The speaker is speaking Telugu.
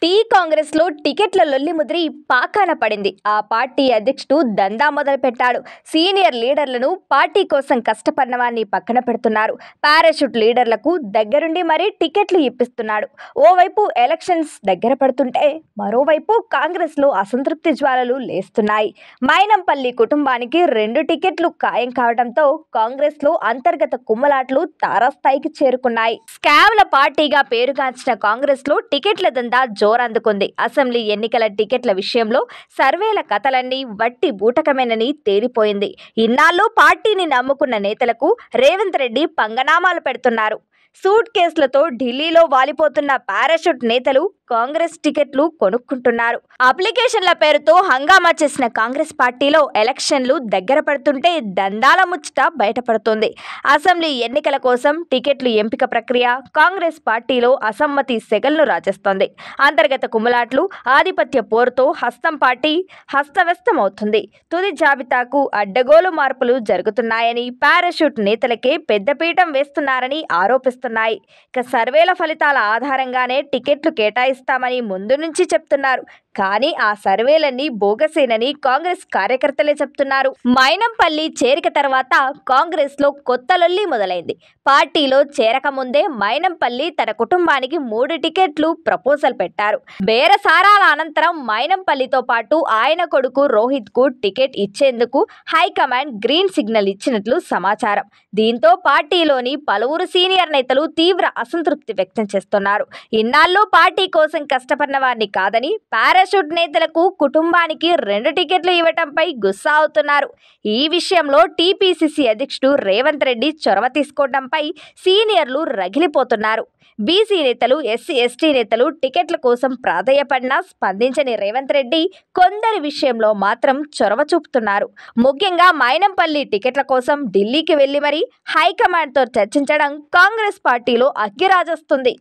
టీ కాంగ్రెస్ లో టికెట్ల ముద్రి పాకాన పడింది ఆ పార్టీ అధ్యక్షుడు దందా మొదలు పెట్టాడు సీనియర్ లీడర్లను పార్టీ కోసం కష్టపడిన వారిని పక్కన పెడుతున్నారు పారాషూట్ లీడర్లకు దగ్గరుండి మరీ టికెట్లు ఇప్పిస్తున్నాడు ఓవైపు ఎలక్షన్స్ దగ్గర పడుతుంటే మరోవైపు కాంగ్రెస్ లో అసంతృప్తి జ్వాలలు లేస్తున్నాయి మైనంపల్లి కుటుంబానికి రెండు టికెట్లు ఖాయం కావడంతో కాంగ్రెస్ లో అంతర్గత కుమ్మలాట్లు తారాస్థాయికి చేరుకున్నాయి స్కామ్ల పార్టీగా పేరుగాంచిన కాంగ్రెస్ లో టికెట్ల దందా జోరందుకుంది అసెంబ్లీ ఎన్నికల టికెట్ల విషయంలో సర్వేల కథలన్నీ వట్టి బూటకమేనని తేలిపోయింది ఇన్నాళ్ళు పార్టీని నమ్ముకున్న నేతలకు రేవంత్ రెడ్డి పంగనామాలు పెడుతున్నారు సూట్ కేసులతో ఢిల్లీలో వాలిపోతున్న పారాషూట్ నేతలు కాంగ్రెస్ టికెట్లు కొనుక్కుంటున్నారు అప్లికేషన్ల పేరుతో హంగామా చేసిన కాంగ్రెస్ పార్టీలో ఎలక్షన్లు దగ్గర పడుతుంటే దందాల ముచ్చట బయటపడుతుంది అసెంబ్లీ ఎన్నికల కోసం టికెట్లు ఎంపిక ప్రక్రియ కాంగ్రెస్ పార్టీలో అసమ్మతి సెగల్ను రాజేస్తోంది అంతర్గత కుమ్ములాట్లు ఆధిపత్య పోరుతో హస్తం పార్టీ హస్తవ్యస్తమవుతుంది తుది జాబితాకు అడ్డగోలు మార్పులు జరుగుతున్నాయని పారాషూట్ నేతలకే పెద్దపీఠం వేస్తున్నారని ఆరోపిస్తున్నాయి ఇక సర్వేల ఫలితాల ఆధారంగానే టికెట్లు కేటాయి చేస్తామని ముందు నుంచి చెప్తున్నారు కానీ ఆ సర్వేలన్నీ బోగసేనని కాంగ్రెస్ కార్యకర్తలే చెప్తున్నారు మైనంపల్లి చేరిక తర్వాత కాంగ్రెస్లో కొత్త లొల్లి మొదలైంది పార్టీలో చేరకముందే మైనంపల్లి తన కుటుంబానికి మూడు టికెట్లు ప్రపోజల్ పెట్టారు బేరసారాల అనంతరం మైనంపల్లితో పాటు ఆయన కొడుకు రోహిత్కు టికెట్ ఇచ్చేందుకు హైకమాండ్ గ్రీన్ సిగ్నల్ ఇచ్చినట్లు సమాచారం దీంతో పార్టీలోని పలువురు సీనియర్ నేతలు తీవ్ర అసంతృప్తి వ్యక్తం చేస్తున్నారు ఇన్నాళ్ళు పార్టీ కోసం కోసం కష్టపడిన వారిని కాదని పారాషూట్ నేతలకు కుటుంబానికి రెండు టికెట్లు ఇవ్వటంపై గుస్సా అవుతున్నారు ఈ విషయంలో టీపీసీసీ అధ్యక్షుడు రేవంత్ రెడ్డి చొరవ తీసుకోవడంపై సీనియర్లు రగిలిపోతున్నారు బీసీ నేతలు ఎస్సీ ఎస్టీ నేతలు టికెట్ల కోసం ప్రాధాయపడినా స్పందించని రేవంత్ రెడ్డి కొందరి విషయంలో మాత్రం చొరవ చూపుతున్నారు ముఖ్యంగా మైనంపల్లి టికెట్ల కోసం ఢిల్లీకి వెళ్లి మరీ హైకమాండ్తో చర్చించడం కాంగ్రెస్ పార్టీలో అగ్గిరాజొస్తుంది